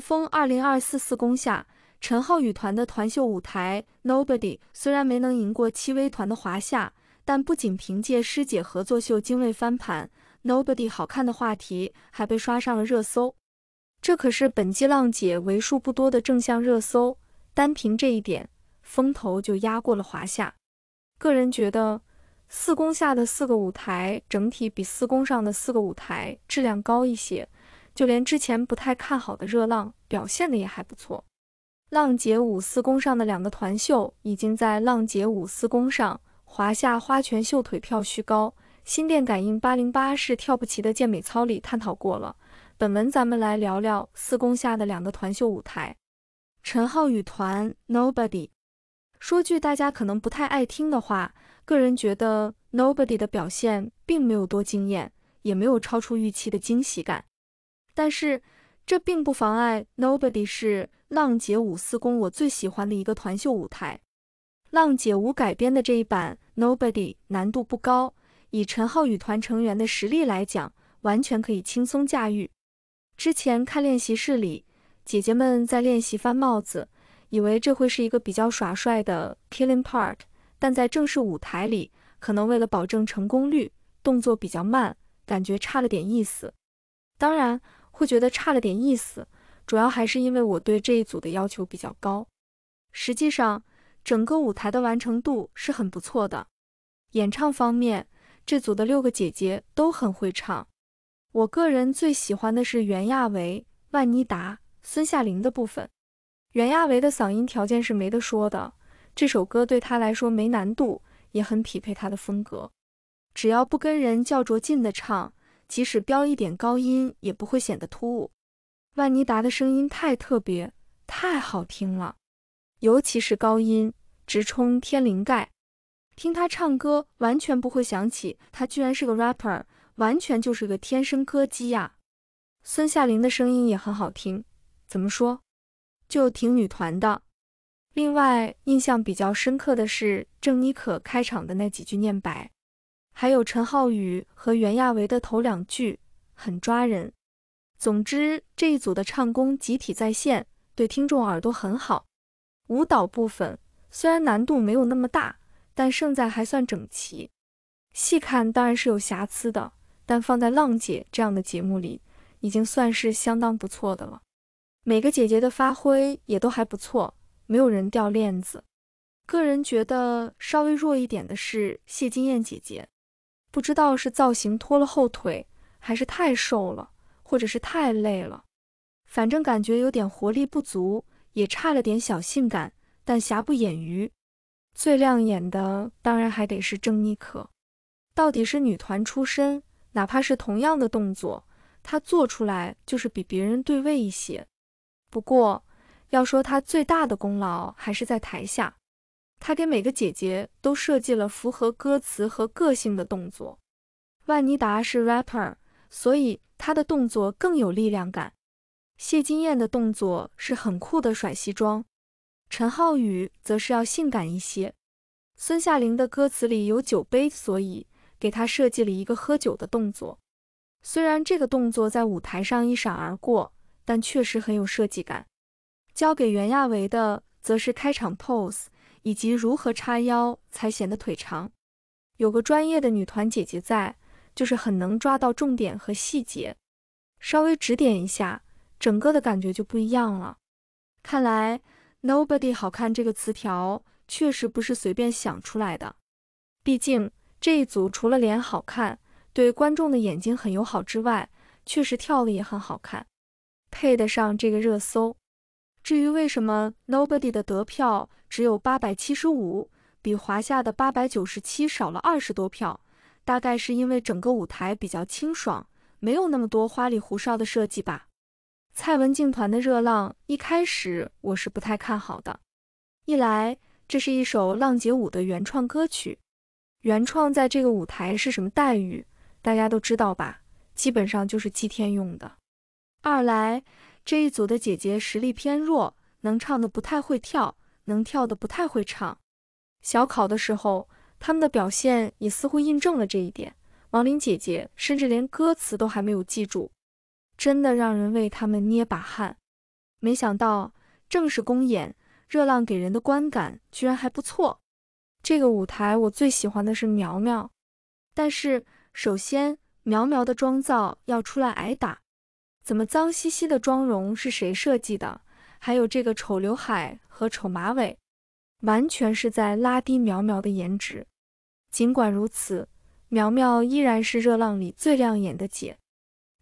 风二零二四四公下，陈浩宇团的团秀舞台 Nobody 虽然没能赢过戚薇团的华夏，但不仅凭借师姐合作秀精卫翻盘 Nobody 好看的话题，还被刷上了热搜。这可是本季浪姐为数不多的正向热搜，单凭这一点，风头就压过了华夏。个人觉得四公下的四个舞台整体比四公上的四个舞台质量高一些。就连之前不太看好的热浪表现的也还不错。浪姐五四宫上的两个团秀已经在浪姐五四宫上华夏花拳绣腿票虚高心电感应八零八是跳不齐的健美操里探讨过了。本文咱们来聊聊四宫下的两个团秀舞台。陈浩宇团 Nobody 说句大家可能不太爱听的话，个人觉得 Nobody 的表现并没有多惊艳，也没有超出预期的惊喜感。但是这并不妨碍 Nobody 是浪姐五四公我最喜欢的一个团秀舞台，浪姐五改编的这一版 Nobody 难度不高，以陈浩宇团成员的实力来讲，完全可以轻松驾驭。之前看练习室里姐姐们在练习翻帽子，以为这会是一个比较耍帅的 Killing Part，但在正式舞台里，可能为了保证成功率，动作比较慢，感觉差了点意思。当然。会觉得差了点意思，主要还是因为我对这一组的要求比较高。实际上，整个舞台的完成度是很不错的。演唱方面，这组的六个姐姐都很会唱。我个人最喜欢的是袁娅维、万妮达、孙夏玲的部分。袁娅维的嗓音条件是没得说的，这首歌对她来说没难度，也很匹配她的风格。只要不跟人较着劲的唱。即使飙一点高音也不会显得突兀。万妮达的声音太特别，太好听了，尤其是高音直冲天灵盖。听她唱歌，完全不会想起她居然是个 rapper，完全就是个天生歌姬呀。孙夏琳的声音也很好听，怎么说？就挺女团的。另外，印象比较深刻的是郑妮可开场的那几句念白。还有陈浩宇和袁娅维的头两句很抓人。总之这一组的唱功集体在线，对听众耳朵很好。舞蹈部分虽然难度没有那么大，但胜在还算整齐。细看当然是有瑕疵的，但放在浪姐这样的节目里，已经算是相当不错的了。每个姐姐的发挥也都还不错，没有人掉链子。个人觉得稍微弱一点的是谢金燕姐姐。不知道是造型拖了后腿，还是太瘦了，或者是太累了，反正感觉有点活力不足，也差了点小性感。但瑕不掩瑜，最亮眼的当然还得是郑妮可，到底是女团出身，哪怕是同样的动作，她做出来就是比别人对位一些。不过，要说她最大的功劳还是在台下。他给每个姐姐都设计了符合歌词和个性的动作。万妮达是 rapper，所以她的动作更有力量感。谢金燕的动作是很酷的甩西装，陈浩宇则是要性感一些。孙夏玲的歌词里有酒杯，所以给她设计了一个喝酒的动作。虽然这个动作在舞台上一闪而过，但确实很有设计感。交给袁娅维的则是开场 pose。以及如何叉腰才显得腿长，有个专业的女团姐姐在，就是很能抓到重点和细节，稍微指点一下，整个的感觉就不一样了。看来 nobody 好看这个词条确实不是随便想出来的，毕竟这一组除了脸好看，对观众的眼睛很友好之外，确实跳的也很好看，配得上这个热搜。至于为什么 Nobody 的得票只有八百七十五，比华夏的八百九十七少了二十多票，大概是因为整个舞台比较清爽，没有那么多花里胡哨的设计吧。蔡文静团的热浪一开始我是不太看好的，一来这是一首浪姐舞的原创歌曲，原创在这个舞台是什么待遇，大家都知道吧，基本上就是祭天用的。二来。这一组的姐姐实力偏弱，能唱的不太会跳，能跳的不太会唱。小考的时候，他们的表现也似乎印证了这一点。王林姐姐甚至连歌词都还没有记住，真的让人为他们捏把汗。没想到正式公演，《热浪》给人的观感居然还不错。这个舞台我最喜欢的是苗苗，但是首先苗苗的妆造要出来挨打。怎么脏兮兮的妆容是谁设计的？还有这个丑刘海和丑马尾，完全是在拉低苗苗的颜值。尽管如此，苗苗依然是热浪里最亮眼的姐。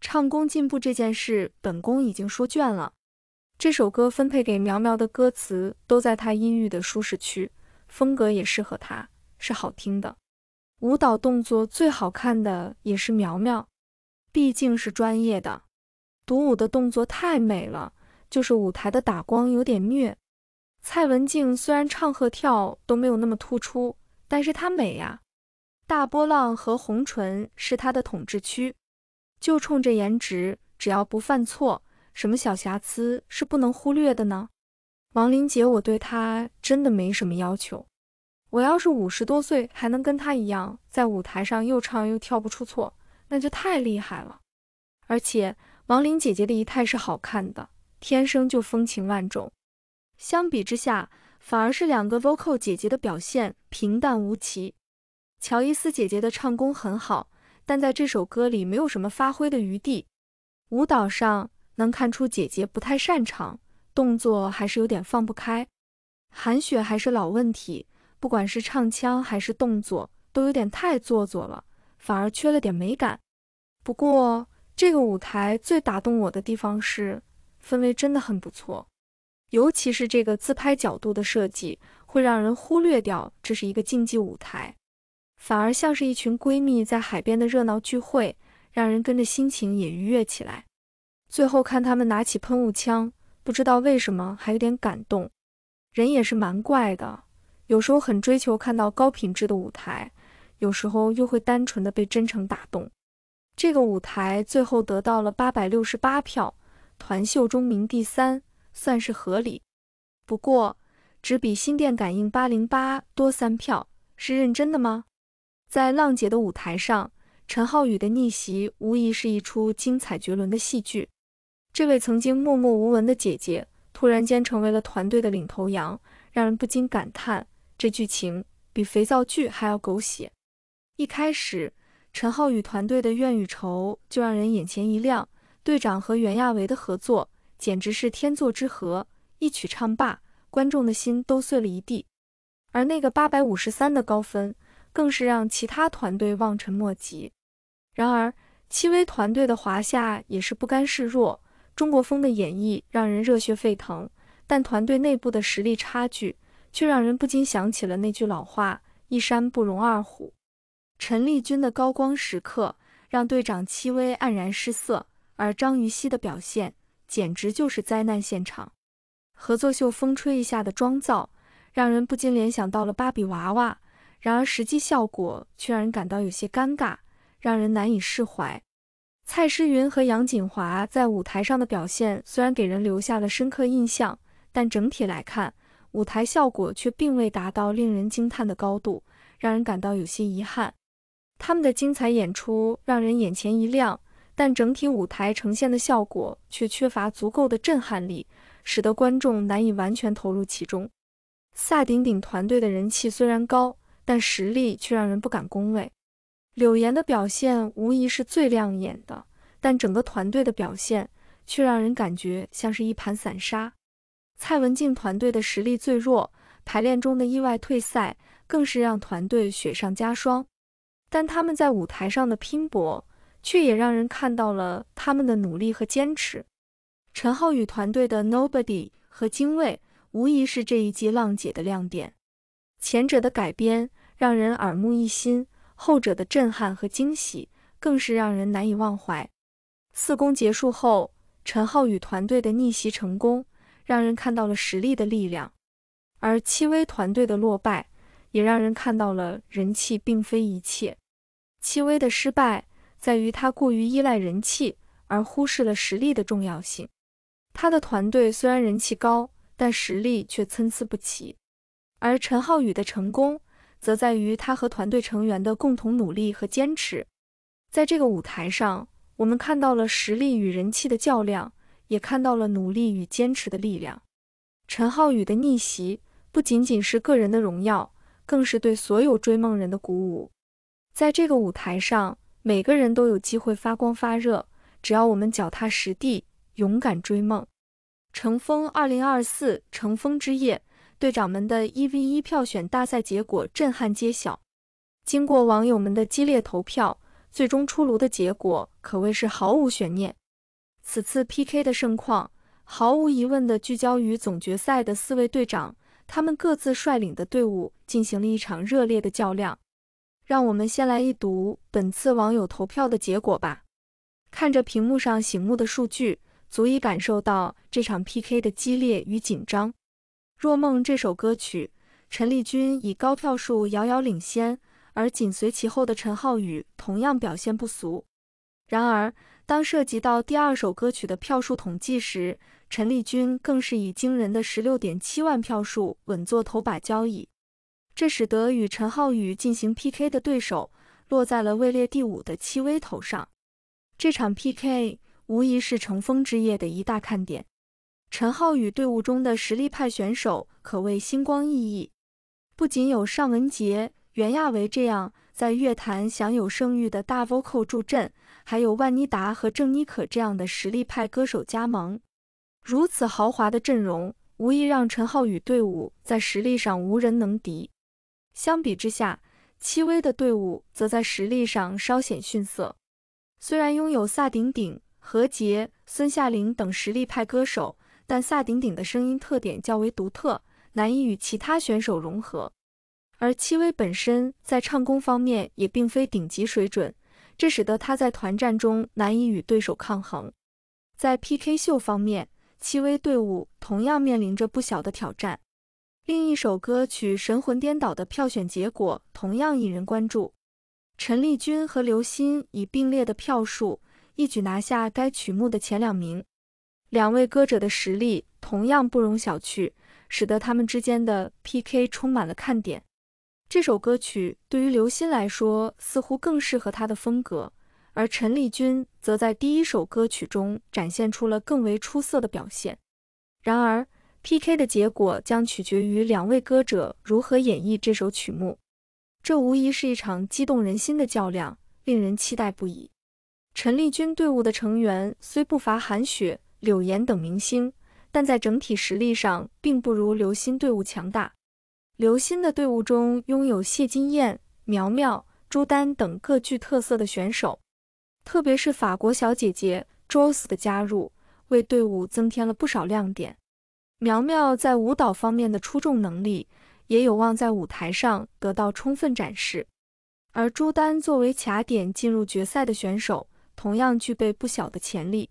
唱功进步这件事，本宫已经说倦了。这首歌分配给苗苗的歌词都在她音域的舒适区，风格也适合她，是好听的。舞蹈动作最好看的也是苗苗，毕竟是专业的。独舞的动作太美了，就是舞台的打光有点虐。蔡文静虽然唱和跳都没有那么突出，但是她美呀，大波浪和红唇是她的统治区。就冲这颜值，只要不犯错，什么小瑕疵是不能忽略的呢？王林姐，我对她真的没什么要求。我要是五十多岁还能跟她一样在舞台上又唱又跳不出错，那就太厉害了。而且。王林姐姐的仪态是好看的，天生就风情万种。相比之下，反而是两个 vocal 姐姐的表现平淡无奇。乔伊斯姐姐的唱功很好，但在这首歌里没有什么发挥的余地。舞蹈上能看出姐姐不太擅长，动作还是有点放不开。韩雪还是老问题，不管是唱腔还是动作，都有点太做作了，反而缺了点美感。不过。这个舞台最打动我的地方是氛围真的很不错，尤其是这个自拍角度的设计，会让人忽略掉这是一个竞技舞台，反而像是一群闺蜜在海边的热闹聚会，让人跟着心情也愉悦起来。最后看他们拿起喷雾枪，不知道为什么还有点感动，人也是蛮怪的，有时候很追求看到高品质的舞台，有时候又会单纯的被真诚打动。这个舞台最后得到了八百六十八票，团秀中名第三，算是合理。不过只比心电感应八零八多三票，是认真的吗？在浪姐的舞台上，陈浩宇的逆袭无疑是一出精彩绝伦的戏剧。这位曾经默默无闻的姐姐，突然间成为了团队的领头羊，让人不禁感叹：这剧情比肥皂剧还要狗血。一开始。陈浩宇团队的怨与仇就让人眼前一亮，队长和袁娅维的合作简直是天作之合，一曲唱罢，观众的心都碎了一地。而那个八百五十三的高分更是让其他团队望尘莫及。然而戚薇团队的华夏也是不甘示弱，中国风的演绎让人热血沸腾，但团队内部的实力差距却让人不禁想起了那句老话：一山不容二虎。陈立军的高光时刻让队长戚薇黯然失色，而张予曦的表现简直就是灾难现场。合作秀风吹一下的妆造，让人不禁联想到了芭比娃娃，然而实际效果却让人感到有些尴尬，让人难以释怀。蔡诗芸和杨锦华在舞台上的表现虽然给人留下了深刻印象，但整体来看，舞台效果却并未达到令人惊叹的高度，让人感到有些遗憾。他们的精彩演出让人眼前一亮，但整体舞台呈现的效果却缺乏足够的震撼力，使得观众难以完全投入其中。萨顶顶团队的人气虽然高，但实力却让人不敢恭维。柳岩的表现无疑是最亮眼的，但整个团队的表现却让人感觉像是一盘散沙。蔡文静团队的实力最弱，排练中的意外退赛更是让团队雪上加霜。但他们在舞台上的拼搏，却也让人看到了他们的努力和坚持。陈浩宇团队的 Nobody 和精卫，无疑是这一季浪姐的亮点。前者的改编让人耳目一新，后者的震撼和惊喜更是让人难以忘怀。四公结束后，陈浩宇团队的逆袭成功，让人看到了实力的力量；而戚薇团队的落败，也让人看到了人气并非一切。戚薇的失败在于她过于依赖人气，而忽视了实力的重要性。她的团队虽然人气高，但实力却参差不齐。而陈浩宇的成功则在于他和团队成员的共同努力和坚持。在这个舞台上，我们看到了实力与人气的较量，也看到了努力与坚持的力量。陈浩宇的逆袭不仅仅是个人的荣耀，更是对所有追梦人的鼓舞。在这个舞台上，每个人都有机会发光发热。只要我们脚踏实地，勇敢追梦。乘风二零二四乘风之夜，队长们的一 v 一票选大赛结果震撼揭晓。经过网友们的激烈投票，最终出炉的结果可谓是毫无悬念。此次 PK 的盛况，毫无疑问地聚焦于总决赛的四位队长，他们各自率领的队伍进行了一场热烈的较量。让我们先来一睹本次网友投票的结果吧。看着屏幕上醒目的数据，足以感受到这场 PK 的激烈与紧张。《若梦》这首歌曲，陈丽君以高票数遥遥领先，而紧随其后的陈浩宇同样表现不俗。然而，当涉及到第二首歌曲的票数统计时，陈丽君更是以惊人的十六点七万票数稳坐头把交椅。这使得与陈浩宇进行 PK 的对手落在了位列第五的戚薇头上。这场 PK 无疑是乘风之夜的一大看点。陈浩宇队伍中的实力派选手可谓星光熠熠，不仅有尚雯婕、袁娅维这样在乐坛享有盛誉的大 Vocal 助阵，还有万妮达和郑妮可这样的实力派歌手加盟。如此豪华的阵容，无疑让陈浩宇队伍在实力上无人能敌。相比之下，戚薇的队伍则在实力上稍显逊色。虽然拥有萨顶顶、何洁、孙夏玲等实力派歌手，但萨顶顶的声音特点较为独特，难以与其他选手融合；而戚薇本身在唱功方面也并非顶级水准，这使得她在团战中难以与对手抗衡。在 PK 秀方面，戚薇队伍同样面临着不小的挑战。另一首歌曲《神魂颠倒》的票选结果同样引人关注。陈丽君和刘鑫以并列的票数一举拿下该曲目的前两名。两位歌者的实力同样不容小觑，使得他们之间的 PK 充满了看点。这首歌曲对于刘鑫来说似乎更适合他的风格，而陈丽君则在第一首歌曲中展现出了更为出色的表现。然而，PK 的结果将取决于两位歌者如何演绎这首曲目，这无疑是一场激动人心的较量，令人期待不已。陈丽君队伍的成员虽不乏韩雪、柳岩等明星，但在整体实力上并不如刘鑫队伍强大。刘鑫的队伍中拥有谢金燕、苗苗、朱丹等各具特色的选手，特别是法国小姐姐 j o s s 的加入，为队伍增添了不少亮点。苗苗在舞蹈方面的出众能力，也有望在舞台上得到充分展示。而朱丹作为卡点进入决赛的选手，同样具备不小的潜力。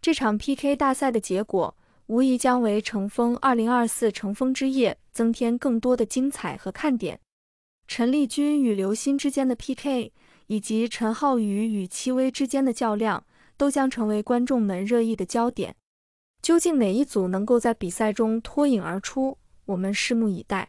这场 PK 大赛的结果，无疑将为《乘风二零二四乘风之夜》增添更多的精彩和看点。陈丽君与刘欣之间的 PK，以及陈浩宇与戚薇之间的较量，都将成为观众们热议的焦点。究竟哪一组能够在比赛中脱颖而出？我们拭目以待。